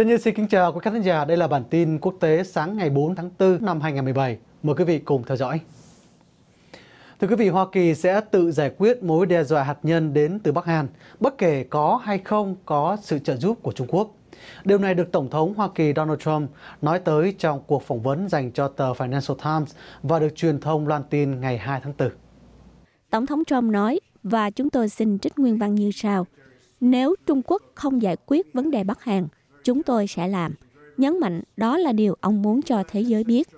Trần Nhiên xin kính chào quý khán giả. Đây là bản tin quốc tế sáng ngày 4 tháng 4 năm 2017. Mời quý vị cùng theo dõi. Thưa quý vị, Hoa Kỳ sẽ tự giải quyết mối đe dọa hạt nhân đến từ Bắc Hàn, bất kể có hay không có sự trợ giúp của Trung Quốc. Điều này được Tổng thống Hoa Kỳ Donald Trump nói tới trong cuộc phỏng vấn dành cho tờ Financial Times và được truyền thông loan tin ngày 2 tháng 4. Tổng thống Trump nói, và chúng tôi xin trích nguyên văn như sau. Nếu Trung Quốc không giải quyết vấn đề Bắc Hàn – chúng tôi sẽ làm, nhấn mạnh đó là điều ông muốn cho thế giới biết.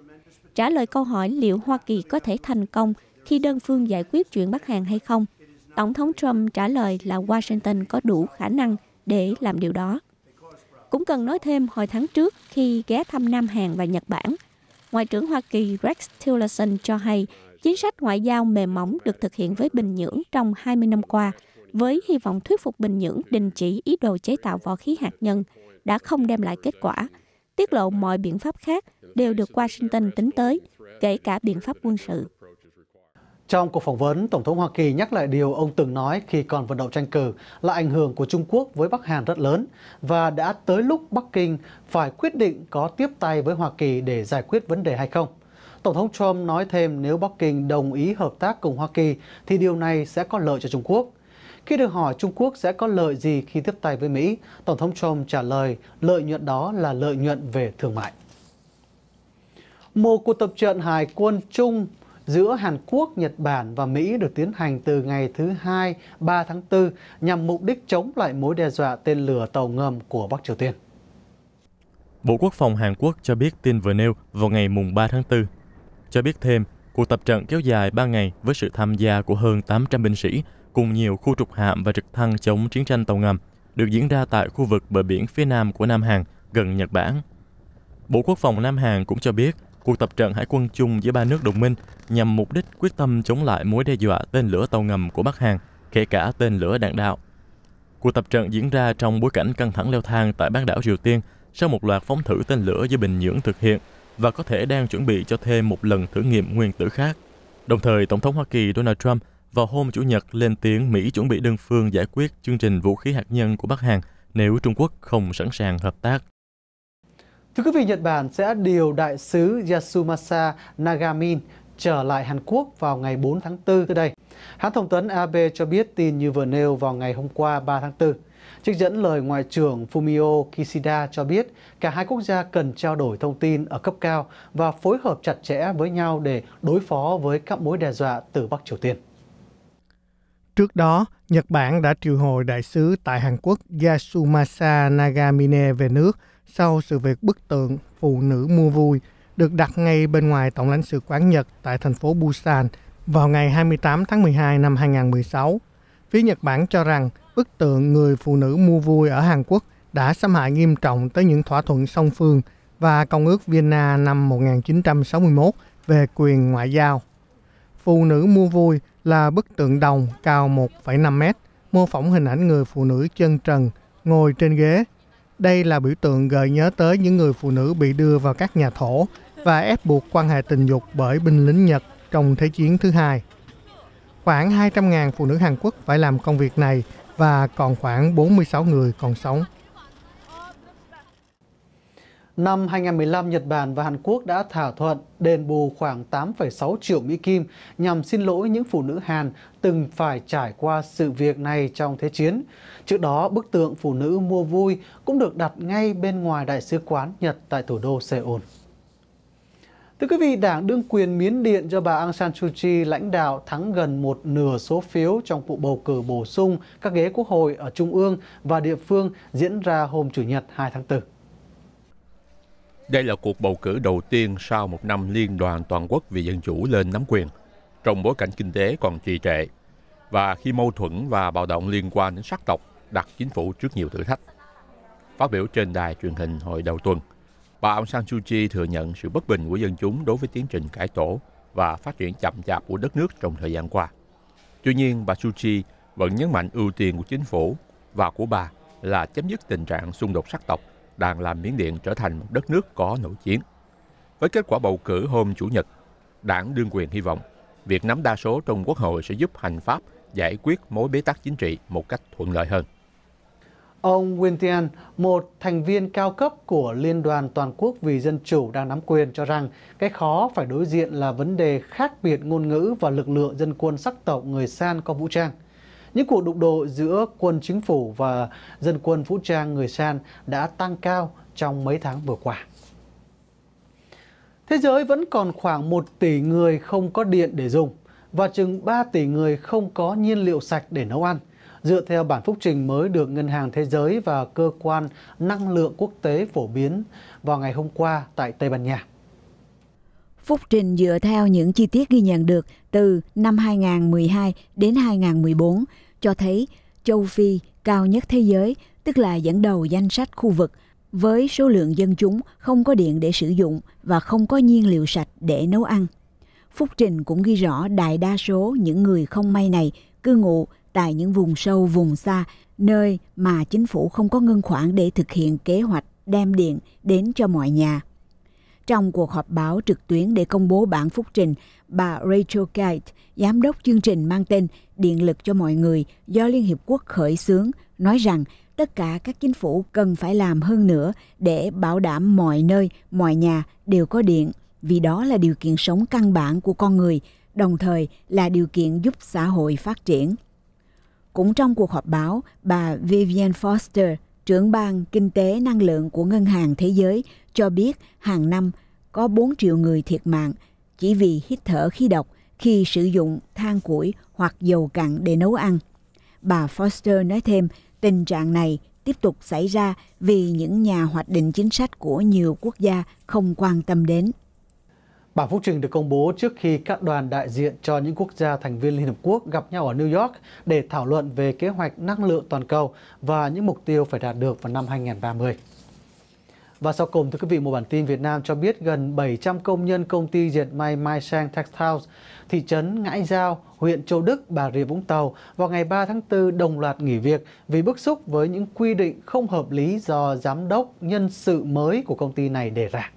Trả lời câu hỏi liệu Hoa Kỳ có thể thành công khi đơn phương giải quyết chuyện Bắc Hàn hay không, Tổng thống Trump trả lời là Washington có đủ khả năng để làm điều đó. Cũng cần nói thêm hồi tháng trước khi ghé thăm Nam Hàn và Nhật Bản, Ngoại trưởng Hoa Kỳ Rex Tillerson cho hay chính sách ngoại giao mềm mỏng được thực hiện với Bình Nhưỡng trong 20 năm qua, với hy vọng thuyết phục Bình Nhưỡng đình chỉ ý đồ chế tạo vũ khí hạt nhân – đã không đem lại kết quả. Tiết lộ mọi biện pháp khác đều được Washington tính tới, kể cả biện pháp quân sự. Trong cuộc phỏng vấn, Tổng thống Hoa Kỳ nhắc lại điều ông từng nói khi còn vận động tranh cử là ảnh hưởng của Trung Quốc với Bắc Hàn rất lớn và đã tới lúc Bắc Kinh phải quyết định có tiếp tay với Hoa Kỳ để giải quyết vấn đề hay không. Tổng thống Trump nói thêm nếu Bắc Kinh đồng ý hợp tác cùng Hoa Kỳ thì điều này sẽ có lợi cho Trung Quốc. Khi được hỏi Trung Quốc sẽ có lợi gì khi tiếp tay với Mỹ, Tổng thống Trump trả lời lợi nhuận đó là lợi nhuận về thương mại. Một cuộc tập trận hải quân chung giữa Hàn Quốc, Nhật Bản và Mỹ được tiến hành từ ngày thứ Hai 3 tháng 4 nhằm mục đích chống lại mối đe dọa tên lửa tàu ngầm của Bắc Triều Tiên. Bộ Quốc phòng Hàn Quốc cho biết tin vừa nêu vào ngày mùng 3 tháng 4. Cho biết thêm, cuộc tập trận kéo dài 3 ngày với sự tham gia của hơn 800 binh sĩ cùng nhiều khu trục hạm và trực thăng chống chiến tranh tàu ngầm được diễn ra tại khu vực bờ biển phía nam của Nam Hàn, gần Nhật Bản. Bộ Quốc phòng Nam Hàn cũng cho biết cuộc tập trận hải quân chung giữa ba nước đồng minh nhằm mục đích quyết tâm chống lại mối đe dọa tên lửa tàu ngầm của Bắc Hàn, kể cả tên lửa đạn đạo. Cuộc tập trận diễn ra trong bối cảnh căng thẳng leo thang tại bán đảo Triều Tiên sau một loạt phóng thử tên lửa do Bình Nhưỡng thực hiện và có thể đang chuẩn bị cho thêm một lần thử nghiệm nguyên tử khác. Đồng thời, Tổng thống Hoa Kỳ Donald Trump vào hôm Chủ nhật lên tiếng Mỹ chuẩn bị đơn phương giải quyết chương trình vũ khí hạt nhân của Bắc Hàn nếu Trung Quốc không sẵn sàng hợp tác. Thưa quý vị, Nhật Bản sẽ điều đại sứ Yasumasa Nagamin trở lại Hàn Quốc vào ngày 4 tháng 4 tới đây. Hãng thông tấn Abe cho biết tin như vừa nêu vào ngày hôm qua 3 tháng 4. Trích dẫn lời Ngoại trưởng Fumio Kishida cho biết cả hai quốc gia cần trao đổi thông tin ở cấp cao và phối hợp chặt chẽ với nhau để đối phó với các mối đe dọa từ Bắc Triều Tiên. Trước đó, Nhật Bản đã triệu hồi đại sứ tại Hàn Quốc Yasumasa Nagamine về nước sau sự việc bức tượng phụ nữ mua vui được đặt ngay bên ngoài Tổng lãnh sự quán Nhật tại thành phố Busan vào ngày 28 tháng 12 năm 2016. Phía Nhật Bản cho rằng bức tượng người phụ nữ mua vui ở Hàn Quốc đã xâm hại nghiêm trọng tới những thỏa thuận song phương và Công ước Vienna năm 1961 về quyền ngoại giao. Phụ nữ mua vui là bức tượng đồng cao 1,5 mét, mô phỏng hình ảnh người phụ nữ chân trần ngồi trên ghế. Đây là biểu tượng gợi nhớ tới những người phụ nữ bị đưa vào các nhà thổ và ép buộc quan hệ tình dục bởi binh lính Nhật trong Thế chiến thứ hai. Khoảng 200.000 phụ nữ Hàn Quốc phải làm công việc này và còn khoảng 46 người còn sống. Năm 2015, Nhật Bản và Hàn Quốc đã thỏa thuận đền bù khoảng 8,6 triệu Mỹ Kim nhằm xin lỗi những phụ nữ Hàn từng phải trải qua sự việc này trong Thế chiến. Trước đó, bức tượng phụ nữ mua vui cũng được đặt ngay bên ngoài Đại sứ quán Nhật tại thủ đô Seoul. Thưa quý vị, Đảng đương quyền miến điện cho bà Aung San Suu Kyi lãnh đạo thắng gần một nửa số phiếu trong cuộc bầu cử bổ sung các ghế quốc hội ở Trung ương và địa phương diễn ra hôm Chủ nhật 2 tháng 4. Đây là cuộc bầu cử đầu tiên sau một năm liên đoàn toàn quốc vì dân chủ lên nắm quyền, trong bối cảnh kinh tế còn trì trệ, và khi mâu thuẫn và bạo động liên quan đến sắc tộc đặt chính phủ trước nhiều thử thách. Phát biểu trên đài truyền hình hồi đầu tuần, bà ông San Suu Kyi thừa nhận sự bất bình của dân chúng đối với tiến trình cải tổ và phát triển chậm chạp của đất nước trong thời gian qua. Tuy nhiên, bà Suu Kyi vẫn nhấn mạnh ưu tiên của chính phủ và của bà là chấm dứt tình trạng xung đột sắc tộc đang làm Miến Điện trở thành một đất nước có nội chiến. Với kết quả bầu cử hôm Chủ nhật, đảng đương quyền hy vọng việc nắm đa số trong Quốc hội sẽ giúp hành pháp giải quyết mối bế tắc chính trị một cách thuận lợi hơn. Ông Wintian, một thành viên cao cấp của Liên đoàn Toàn quốc vì Dân chủ đang nắm quyền cho rằng cái khó phải đối diện là vấn đề khác biệt ngôn ngữ và lực lượng dân quân sắc tộc người San có vũ trang. Những cuộc đụng độ giữa quân chính phủ và dân quân vũ trang người San đã tăng cao trong mấy tháng vừa qua. Thế giới vẫn còn khoảng 1 tỷ người không có điện để dùng và chừng 3 tỷ người không có nhiên liệu sạch để nấu ăn, dựa theo bản phúc trình mới được Ngân hàng Thế giới và Cơ quan Năng lượng Quốc tế phổ biến vào ngày hôm qua tại Tây Ban Nha. Phúc Trình dựa theo những chi tiết ghi nhận được từ năm 2012 đến 2014 cho thấy châu Phi cao nhất thế giới, tức là dẫn đầu danh sách khu vực với số lượng dân chúng không có điện để sử dụng và không có nhiên liệu sạch để nấu ăn. Phúc Trình cũng ghi rõ đại đa số những người không may này cư ngụ tại những vùng sâu vùng xa, nơi mà chính phủ không có ngân khoản để thực hiện kế hoạch đem điện đến cho mọi nhà. Trong cuộc họp báo trực tuyến để công bố bản phúc trình, bà Rachel Kite, giám đốc chương trình mang tên Điện lực cho mọi người do Liên Hiệp Quốc khởi xướng, nói rằng tất cả các chính phủ cần phải làm hơn nữa để bảo đảm mọi nơi, mọi nhà đều có điện, vì đó là điều kiện sống căn bản của con người, đồng thời là điều kiện giúp xã hội phát triển. Cũng trong cuộc họp báo, bà Vivian Foster, trưởng ban kinh tế năng lượng của Ngân hàng Thế giới cho biết hàng năm có 4 triệu người thiệt mạng chỉ vì hít thở khí độc khi sử dụng than củi hoặc dầu cặn để nấu ăn. Bà Foster nói thêm, tình trạng này tiếp tục xảy ra vì những nhà hoạch định chính sách của nhiều quốc gia không quan tâm đến. Bản phúc trình được công bố trước khi các đoàn đại diện cho những quốc gia thành viên Liên Hợp Quốc gặp nhau ở New York để thảo luận về kế hoạch năng lượng toàn cầu và những mục tiêu phải đạt được vào năm 2030. Và sau cùng, thưa quý vị, một bản tin Việt Nam cho biết gần 700 công nhân công ty dệt may Mai Sang Textiles, thị trấn Ngãi Giao, huyện Châu Đức, Bà Rịa Vũng Tàu vào ngày 3 tháng 4 đồng loạt nghỉ việc vì bức xúc với những quy định không hợp lý do giám đốc nhân sự mới của công ty này đề ra.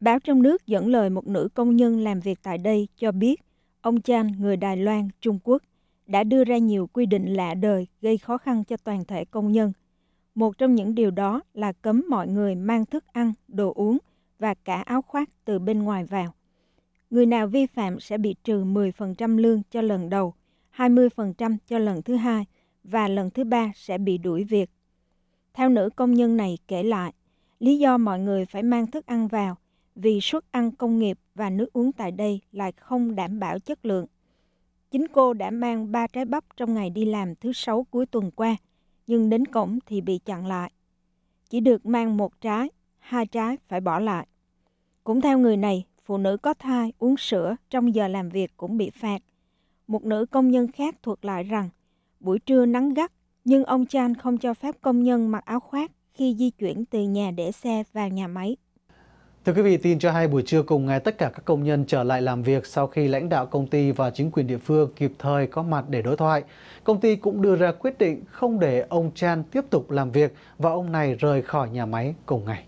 Báo trong nước dẫn lời một nữ công nhân làm việc tại đây cho biết, ông Chan, người Đài Loan, Trung Quốc, đã đưa ra nhiều quy định lạ đời gây khó khăn cho toàn thể công nhân. Một trong những điều đó là cấm mọi người mang thức ăn, đồ uống và cả áo khoác từ bên ngoài vào. Người nào vi phạm sẽ bị trừ 10% lương cho lần đầu, 20% cho lần thứ hai và lần thứ ba sẽ bị đuổi việc. Theo nữ công nhân này kể lại, lý do mọi người phải mang thức ăn vào vì suất ăn công nghiệp và nước uống tại đây lại không đảm bảo chất lượng. Chính cô đã mang ba trái bắp trong ngày đi làm thứ sáu cuối tuần qua, nhưng đến cổng thì bị chặn lại. Chỉ được mang một trái, hai trái phải bỏ lại. Cũng theo người này, phụ nữ có thai uống sữa trong giờ làm việc cũng bị phạt. Một nữ công nhân khác thuật lại rằng, buổi trưa nắng gắt nhưng ông Chan không cho phép công nhân mặc áo khoác khi di chuyển từ nhà để xe vào nhà máy Thưa quý vị, tin cho hay buổi trưa cùng ngày tất cả các công nhân trở lại làm việc sau khi lãnh đạo công ty và chính quyền địa phương kịp thời có mặt để đối thoại. Công ty cũng đưa ra quyết định không để ông Chan tiếp tục làm việc và ông này rời khỏi nhà máy cùng ngày.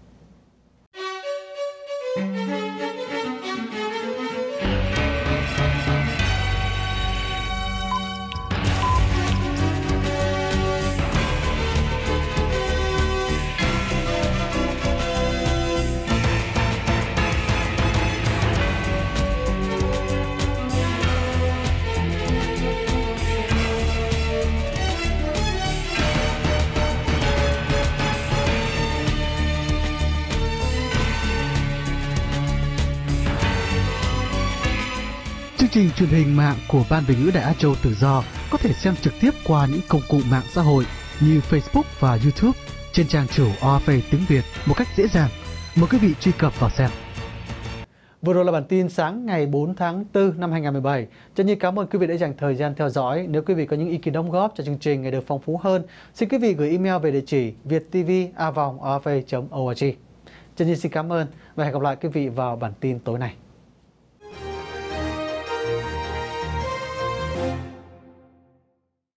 Chương trình truyền hình mạng của Ban Việt ngữ Đại Á Châu Tự Do có thể xem trực tiếp qua những công cụ mạng xã hội như Facebook và YouTube trên trang chủ OAV tiếng Việt một cách dễ dàng. Mời quý vị truy cập vào xem. Vừa rồi là bản tin sáng ngày 4 tháng 4 năm 2017. Chân Nhi cảm ơn quý vị đã dành thời gian theo dõi. Nếu quý vị có những ý kiến đóng góp cho chương trình ngày được phong phú hơn, xin quý vị gửi email về địa chỉ việttvavong.org. Chân Nhi xin cảm ơn và hẹn gặp lại quý vị vào bản tin tối nay.